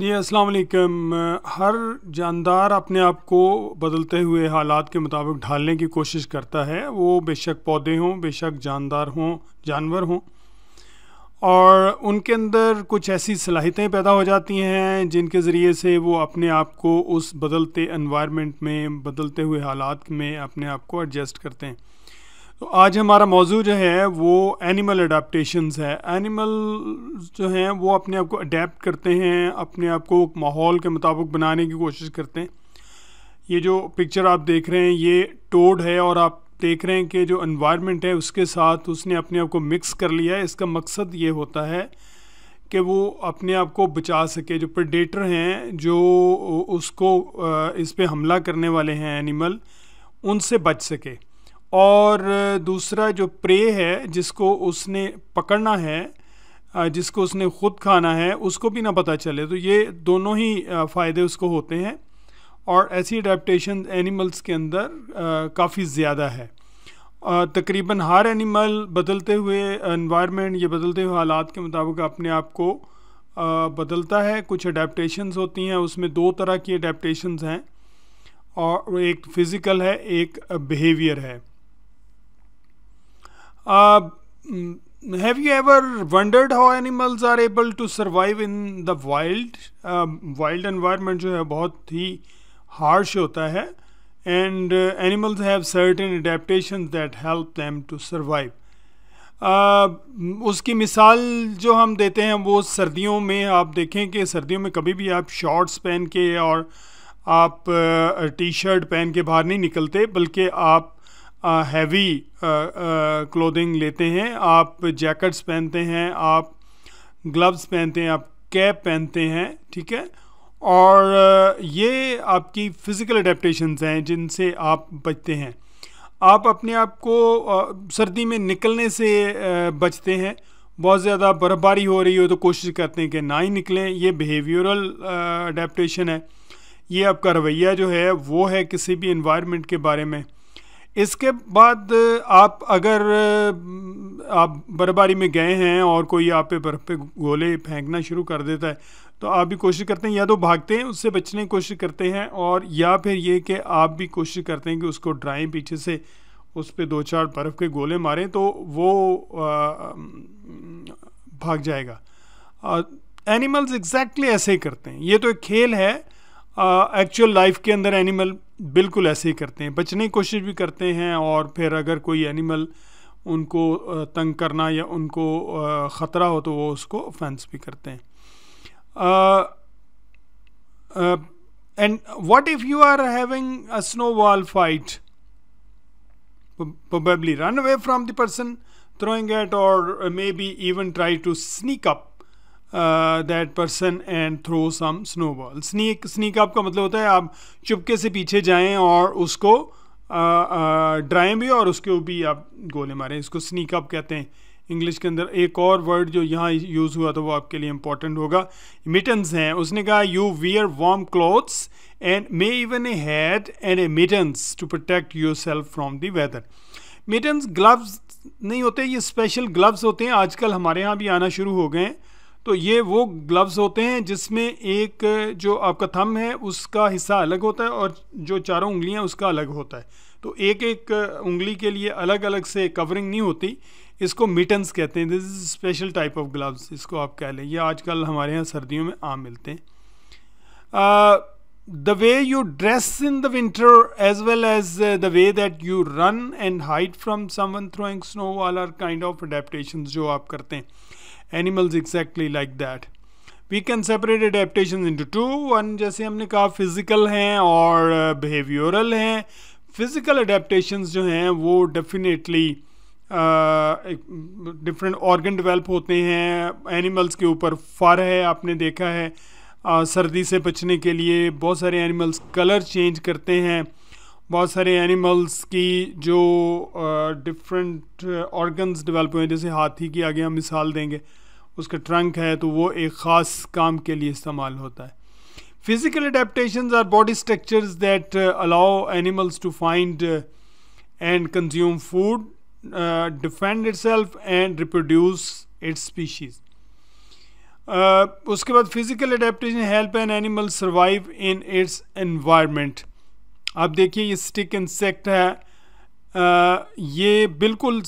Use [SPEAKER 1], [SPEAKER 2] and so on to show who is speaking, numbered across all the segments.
[SPEAKER 1] जी असलकम हर जानदार अपने आप को बदलते हुए हालात के मुताबिक ढालने की कोशिश करता है वो बेशक पौधे हों बेशक जानदार हों जानवर हों और उनके अंदर कुछ ऐसी सलाहितें पैदा हो जाती हैं जिनके ज़रिए से वो अपने आप को उस बदलते एनवायरनमेंट में बदलते हुए हालात में अपने आप को एडजस्ट करते हैं तो आज हमारा मौजू जो है वो एनिमल अडाप्टशनस है एनिमल जो हैं वो अपने आप को अडेप्ट करते हैं अपने आप को माहौल के मुताबिक बनाने की कोशिश करते हैं ये जो पिक्चर आप देख रहे हैं ये टोड है और आप देख रहे हैं कि जो इन्वायरमेंट है उसके साथ उसने अपने आप को मिक्स कर लिया है इसका मकसद ये होता है कि वो अपने आप को बचा सके जो प्रडेटर हैं जो उसको इस पर हमला करने वाले हैं एनिमल उनसे बच सके और दूसरा जो प्रे है जिसको उसने पकड़ना है जिसको उसने खुद खाना है उसको भी ना पता चले तो ये दोनों ही फ़ायदे उसको होते हैं और ऐसी अडेप्टशन एनिमल्स के अंदर काफ़ी ज़्यादा है तकरीबन हर एनिमल बदलते हुए इन्वामेंट ये बदलते हुए हालात के मुताबिक अपने आप को बदलता है कुछ अडेप्टशनस होती हैं उसमें दो तरह की अडेप्टशनस हैं और एक फ़िज़िकल है एक बिहेवियर है Uh, have you ever wondered how animals are able to survive in the wild? uh, wild environment jo hai bahut hi harsh hota hai and uh, animals have certain adaptations that help them to survive. उसकी मिसाल जो हम देते हैं वो सर्दियों में आप देखें कि सर्दियों में कभी भी आप शॉर्ट्स पहन के और आप टी शर्ट पहन के बाहर नहीं निकलते बल्कि आप हैवी क्लोथिंग लेते हैं आप जैकेट्स पहनते हैं आप ग्लव्स पहनते हैं आप कैप पहनते हैं ठीक है और ये आपकी फ़िज़िकल अडेप्टशनस हैं जिनसे आप बचते हैं आप अपने आप को सर्दी में निकलने से बचते हैं बहुत ज़्यादा बर्फ़बारी हो रही हो तो कोशिश करते हैं कि ना ही निकलें ये बिहेवियरल अडेप्टशन है ये आपका रवैया जो है वो है किसी भी इन्वायरमेंट के बारे में इसके बाद आप अगर आप बर्फबारी में गए हैं और कोई आप पे बर्फ़ पे गोले फेंकना शुरू कर देता है तो आप भी कोशिश करते हैं या तो भागते हैं उससे बचने की कोशिश करते हैं और या फिर ये कि आप भी कोशिश करते हैं कि उसको ड्राएँ पीछे से उस पर दो चार बर्फ़ के गोले मारें तो वो आ, भाग जाएगा आ, एनिमल्स एग्जैक्टली exactly ऐसे ही करते हैं ये तो एक खेल है एक्चुअल लाइफ के अंदर एनिमल बिल्कुल ऐसे ही करते हैं बचने की कोशिश भी करते हैं और फिर अगर कोई एनिमल उनको तंग करना या उनको ख़तरा हो तो वो उसको ऑफेंस भी करते हैं and what if you are having a snowball fight run away from the person throwing at or maybe even try to sneak up that person and throw some snowball sneak sneak up का मतलब होता है आप चुपके से पीछे जाएं और उसको ड्राएं uh, uh, भी और उसके भी आप गोले मारें इसको स्नीक अप कहते हैं इंग्लिश के अंदर एक और वर्ड जो यहाँ यूज़ हुआ था वो आपके लिए इंपॉर्टेंट होगा मिटन्स हैं उसने कहा you wear warm clothes and may even a hat and a mittens to protect yourself from the weather mittens gloves नहीं होते ये स्पेशल ग्लव्स होते हैं आजकल हमारे यहाँ भी आना शुरू हो गए हैं तो ये वो ग्लव्स होते हैं जिसमें एक जो आपका थम है उसका हिस्सा अलग होता है और जो चारों उंगलियां उसका अलग होता है तो एक एक उंगली के लिए अलग अलग से कवरिंग नहीं होती इसको मिटन्स कहते हैं this is special type of gloves इसको आप कह लें ये आजकल हमारे यहाँ सर्दियों में आम मिलते हैं the way you dress in the as well as the way that you run and hide and some from someone throwing snow all are kind of adaptations जो आप करते हैं animals exactly like that we can separate adaptation into two one जैसे हमने कहा physical हैं और behavioural uh, हैं फिजिकल एडेप्टेशन जो हैं वो डेफिनेटली डिफरेंट ऑर्गन डिवेल्प होते हैं एनिमल्स के ऊपर फर है आपने देखा है आ, uh, सर्दी से बचने के लिए बहुत सारे एनिमल्स कलर चेंज करते हैं बहुत सारे एनिमल्स की जो डिफरेंट ऑर्गन्स डिवेल्प हुए हैं जैसे हाथी की आगे हम मिसाल देंगे uh, उसका ट्रंक है तो वो एक ख़ास काम के लिए इस्तेमाल होता है physical adaptation are body structure that allow animals to find and consume food defend itself and reproduce its species उसके बाद physical adaptation help an animal survive in its environment आप देखिए ये स्टिक इंसेक्ट है uh, ये बिल्कुल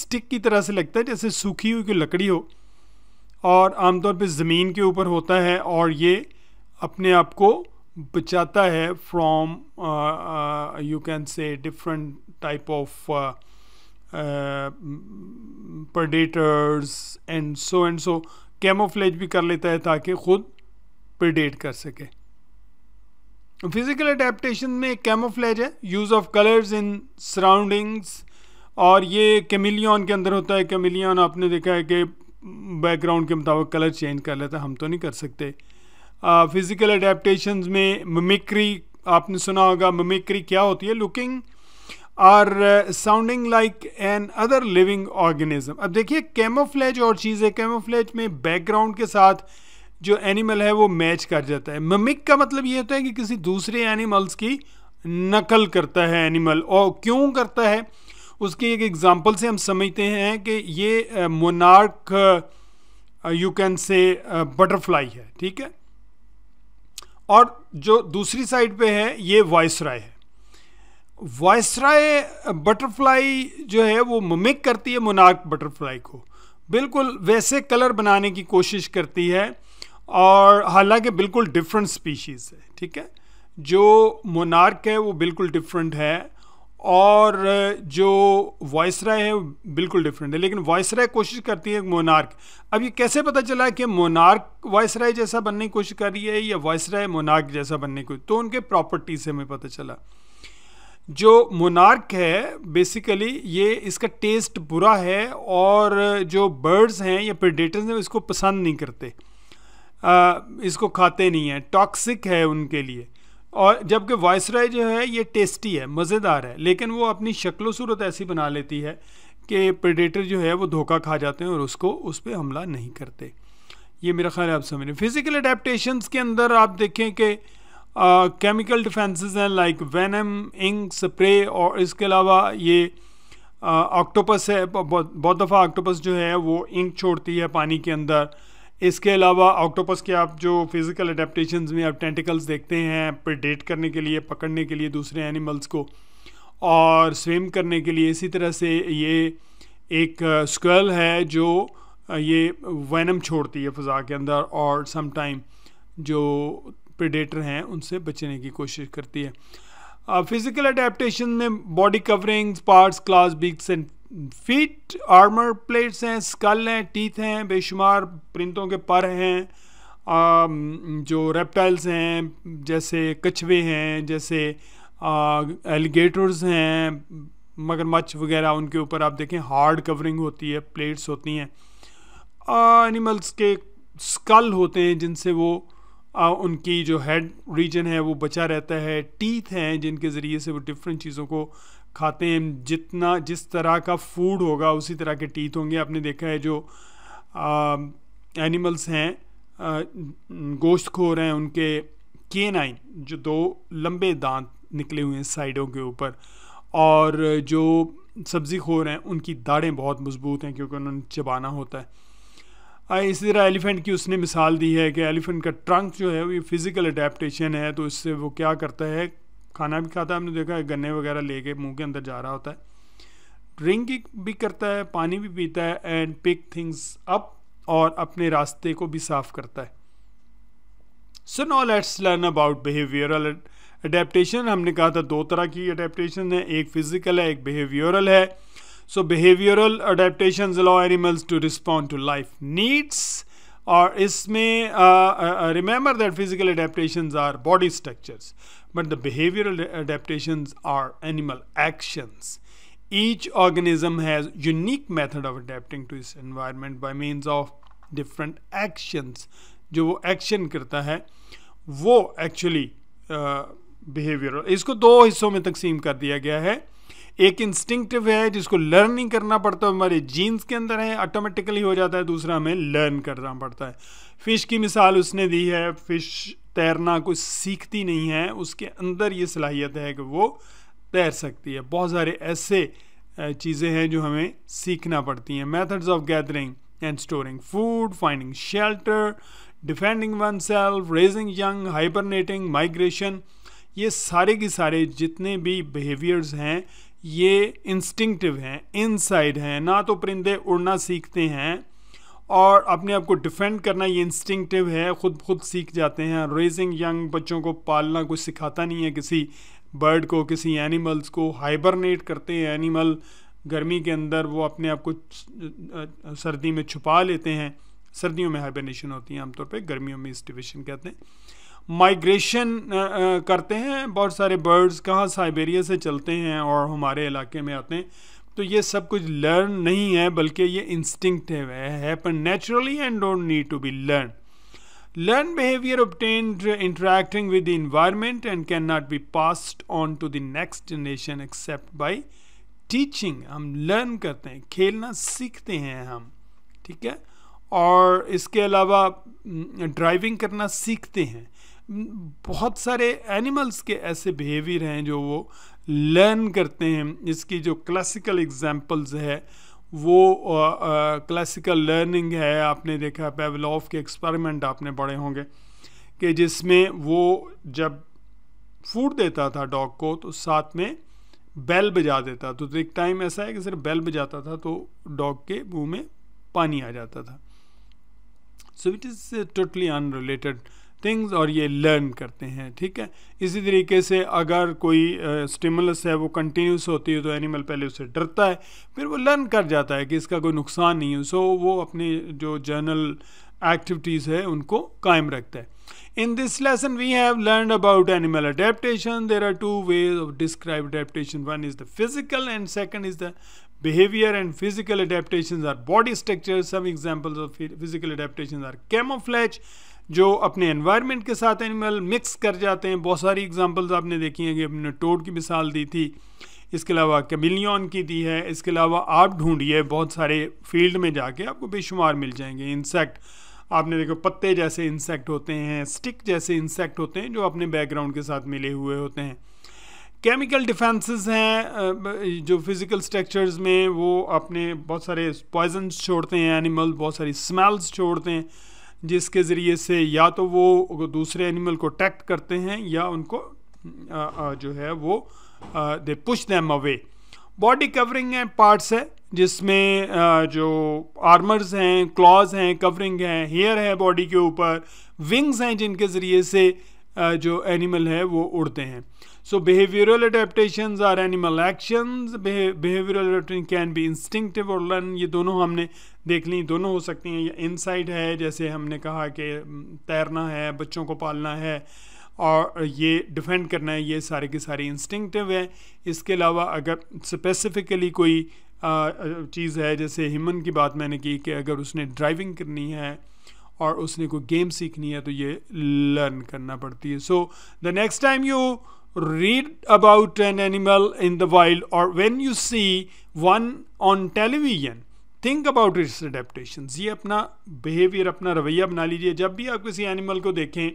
[SPEAKER 1] stick की तरह से लगता है जैसे सूखी हुई कोई लकड़ी हो और आमतौर पे ज़मीन के ऊपर होता है और ये अपने आप को बचाता है from you can say different type of predators and so and so camouflage भी कर लेता है ताकि खुद प्रडेट कर सके फिजिकल अडेप्टशन में कैमोफ्लेज है use of colours in surroundings और ये कैमिलियन के अंदर होता है कैमिलियन आपने देखा है कि बैकग्राउंड के मुताबिक कलर चेंज कर लेता हम तो नहीं कर सकते फिज़िकल अडेप्टशन में ममिक्री आपने सुना होगा ममिक्री क्या होती है looking or sounding like another living organism अब देखिए कैमोफ्लेज और चीज़ है कैमोफ्लेज में बैकग्राउंड के साथ जो एनिमल है वो मैच कर जाता है ममिक का मतलब ये होता है कि किसी दूसरे एनिमल्स की नकल करता है एनिमल और क्यों करता है उसके एक एग्ज़ाम्पल से हम समझते हैं कि ये monarch you can say butterfly है ठीक है और जो दूसरी साइड पे है ये वॉइस है वॉइस बटरफ्लाई जो है वो ममिक करती है मोनार्क बटरफ्लाई को बिल्कुल वैसे कलर बनाने की कोशिश करती है और हालांकि बिल्कुल डिफरेंट स्पीशीज़ है ठीक है जो मोनार्क है वो बिल्कुल डिफरेंट है और जो वॉइस राय है बिल्कुल डिफरेंट है लेकिन वॉइस राय कोशिश करती है मोनार्क अब ये कैसे पता चला कि मोनार्क वॉइस राय जैसा बनने की कोशिश कर रही है या वॉइस राय मोनार्क जैसा बनने की तो उनके प्रॉपर्टी से हमें पता चला जो मोनार्क है बेसिकली ये इसका टेस्ट बुरा है और जो बर्ड्स हैं या प्रेडेटर्स हैं इसको पसंद नहीं करते आ, इसको खाते नहीं हैं टॉक्सिक है उनके लिए और जबकि राय जो है ये टेस्टी है मज़ेदार है लेकिन वो अपनी शक्लो सूरत ऐसी बना लेती है कि प्रेडेटर जो है वो धोखा खा जाते हैं और उसको उस पर हमला नहीं करते ये मेरा ख्याल है आप समझ रहे फिज़िकल अडेप्टशन के अंदर आप देखें कि केमिकल डिफेंसेस हैं लाइक वेनम इंक स्प्रे और इसके अलावा ये ऑक्टोपस है बहुत दफ़ा ऑक्टोपस जो है वो इंक छोड़ती है पानी के अंदर इसके अलावा ऑक्टोपस के आप जो फिज़िकल अडेप्टशन में आप टेंटिकल्स देखते हैं प्रडेट करने के लिए पकड़ने के लिए दूसरे एनिमल्स को और स्विम करने के लिए इसी तरह से ये एक स्क्वेल है जो ये वैनम छोड़ती है फ़ज़ा के अंदर और समटाइम जो प्रडेटर हैं उनसे बचने की कोशिश करती है फिज़िकल अडेप्टशन में body coverings parts claws beaks and feet armour plates हैं स्कल हैं टीथ हैं बेशुमार परिंदों के पर हैं आ, um, जो रेप्टाइल्स हैं जैसे कछुए हैं जैसे एलिगेटर्स uh, हैं मगरमच्छ वगैरह उनके ऊपर आप देखें हार्ड कवरिंग होती है प्लेट्स होती हैं एनिमल्स uh, के स्कल होते हैं जिनसे वो उनकी जो हेड रीजन है वो बचा रहता है टीथ हैं जिनके ज़रिए से वो डिफरेंट चीज़ों को खाते हैं जितना जिस तरह का फूड होगा उसी तरह के टीथ होंगे आपने देखा है जो आ, एनिमल्स हैं गोश्त खो रहे हैं उनके नाइन जो दो लंबे दांत निकले हुए हैं साइडों के ऊपर और जो सब्ज़ी खो रहे हैं उनकी दाढ़ें बहुत मज़बूत हैं क्योंकि उन्होंने चबाना होता है हाँ, इसी तरह एलिफेंट की उसने मिसाल दी है कि एलिफेंट का ट्रंक जो है वो ये फिज़िकल अडेप्टशन है तो इससे वो क्या करता है खाना भी खाता है हमने देखा है गन्ने वगैरह लेके मुंह के अंदर जा रहा होता है ड्रिंक भी करता है पानी भी पीता है एंड पिक थिंग्स अप और अपने रास्ते को भी साफ करता है so now let's learn about behavioural adaptation हमने कहा था दो तरह की अडेप्टशन है एक फिज़िकल है एक बिहेवियरल है so behavioural adaptation allow animals to respond to life needs. और इसमें remember that physical adaptations are body structures but the behavioural adaptations are animal actions each organism has unique method of adapting to its environment by means of different actions जो वो action करता है वो actually behaviour इसको दो हिस्सों में तकसीम कर दिया गया है एक इंस्टिंक्टिव है जिसको लर्निंग करना पड़ता है हमारे जीन्स के अंदर है ऑटोमेटिकली हो जाता है दूसरा हमें लर्न करना पड़ता है फ़िश की मिसाल उसने दी है फ़िश तैरना कुछ सीखती नहीं है उसके अंदर ये सलाहियत है कि वो तैर सकती है बहुत सारे ऐसे चीज़ें हैं जो हमें सीखना पड़ती हैं methods of gathering and storing food finding shelter defending oneself raising young hibernating migration ये सारे के सारे जितने भी बिहेवियर्स हैं ये इंस्टिंक्टिव हैं इनसाइड हैं ना तो परिंदे उड़ना सीखते हैं और अपने आप को डिफेंड करना ये इंस्टिंक्टिव है ख़ुद खुद सीख जाते हैं रेजिंग यंग बच्चों को पालना कुछ सिखाता नहीं है किसी बर्ड को किसी एनिमल्स को हाइबरनेट करते हैं एनिमल गर्मी के अंदर वो अपने आप को सर्दी में छुपा लेते हैं सर्दियों में हाइबरनेशन होती है आमतौर पर गर्मियों में स्टिवेशन कहते हैं माइग्रेशन uh, uh, करते हैं बहुत सारे बर्ड्स कहाँ साइबेरिया से चलते हैं और हमारे इलाके में आते हैं तो ये सब कुछ लर्न नहीं है बल्कि ये इंस्टिंक्ट है पर naturally and don't need to be learn learn behaviour interacting with the environment and can not be passed on to the next generation except by teaching हम लर्न करते हैं खेलना सीखते हैं हम ठीक है और इसके अलावा ड्राइविंग mm, करना सीखते हैं बहुत सारे एनिमल्स के ऐसे बिहेवियर हैं जो वो लर्न करते हैं इसकी जो क्लासिकल एग्जांपल्स है वो क्लासिकल uh, लर्निंग uh, है आपने देखा पेवलॉफ के एक्सपेरिमेंट आपने पढ़े होंगे कि जिसमें वो जब फूड देता था डॉग को तो साथ में बेल बजा देता तो, तो एक टाइम ऐसा है कि सिर्फ बेल बजाता था तो डॉग के मुंह में पानी आ जाता था so it is totally unrelated things और ये लर्न करते हैं ठीक है इसी तरीके से अगर कोई स्टिमुलस है वो कंटिन्यूस होती है तो एनिमल पहले उसे डरता है फिर वो लर्न कर जाता है कि इसका कोई नुकसान नहीं है सो so, वो अपनी जो जर्नल एक्टिविटीज़ है उनको कायम रखता है in this lesson we have learn about animal adaptation there are two ways of describe adaptation one is the physical and second is the behaviour and physical adaptation are body structure some examples of physical adaptation are camouflage जो अपने environment के साथ animal mix कर जाते हैं बहुत सारी examples आपने देखी हैं कि अपने टोड की मिसाल दी थी इसके अलावा कमिलियन की दी है इसके अलावा आप ढूंढिए बहुत सारे फील्ड में जाके आपको बेशुमार मिल जाएंगे इंसेक्ट आपने देखो पत्ते जैसे इंसेक्ट होते हैं स्टिक जैसे इंसेक्ट होते हैं जो अपने बैकग्राउंड के साथ मिले हुए होते हैं केमिकल डिफेंसेस हैं जो फिज़िकल स्ट्रक्चर्स में वो अपने बहुत सारे पॉइजन छोड़ते हैं एनिमल बहुत सारी स्मेल्स छोड़ते हैं जिसके ज़रिए से या तो वो दूसरे एनिमल को अट्रैक्ट करते हैं या उनको जो है वो they push them away body covering है पार्ट्स है जिसमें जो आर्मर्स हैं क्लॉज हैं कवरिंग हैं हेयर है बॉडी के ऊपर विंग्स हैं जिनके ज़रिए से जो एनिमल है वो उड़ते हैं So behavioral adaptations are animal actions. Behavioral adaptation can be instinctive or learned. ये दोनों हमने देख ली दोनों हो सकती हैं या इनसाइड है जैसे हमने कहा कि तैरना है बच्चों को पालना है और ये डिफेंड करना है ये सारे के सारे इंस्टिंक्टिव हैं इसके अलावा अगर स्पेसिफिकली कोई चीज़ है जैसे ह्यूमन की बात मैंने की कि अगर उसने ड्राइविंग करनी है और उसने कोई गेम सीखनी है तो ये लर्न करना पड़ती है so the next time you read about an animal in the wild or when you see one on television think about its adaptation ये अपना बिहेवियर अपना रवैया बना लीजिए जब भी आप किसी एनिमल को देखें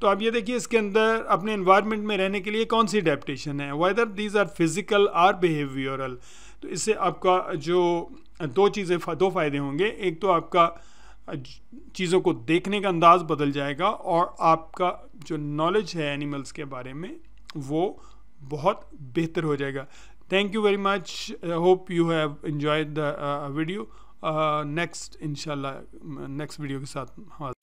[SPEAKER 1] तो आप ये देखिए इसके अंदर अपने इन्वायरमेंट में रहने के लिए कौन सी अडेप्टशन है whether these are physical or behavioural तो इससे आपका जो दो चीज़ें दो फायदे होंगे एक तो आपका चीज़ों को देखने का अंदाज़ बदल जाएगा और आपका जो नॉलेज है एनिमल्स के बारे में वो बहुत बेहतर हो जाएगा thank you very much hope you have enjoy the video next इनशाला नेक्स्ट वीडियो के साथ हमारा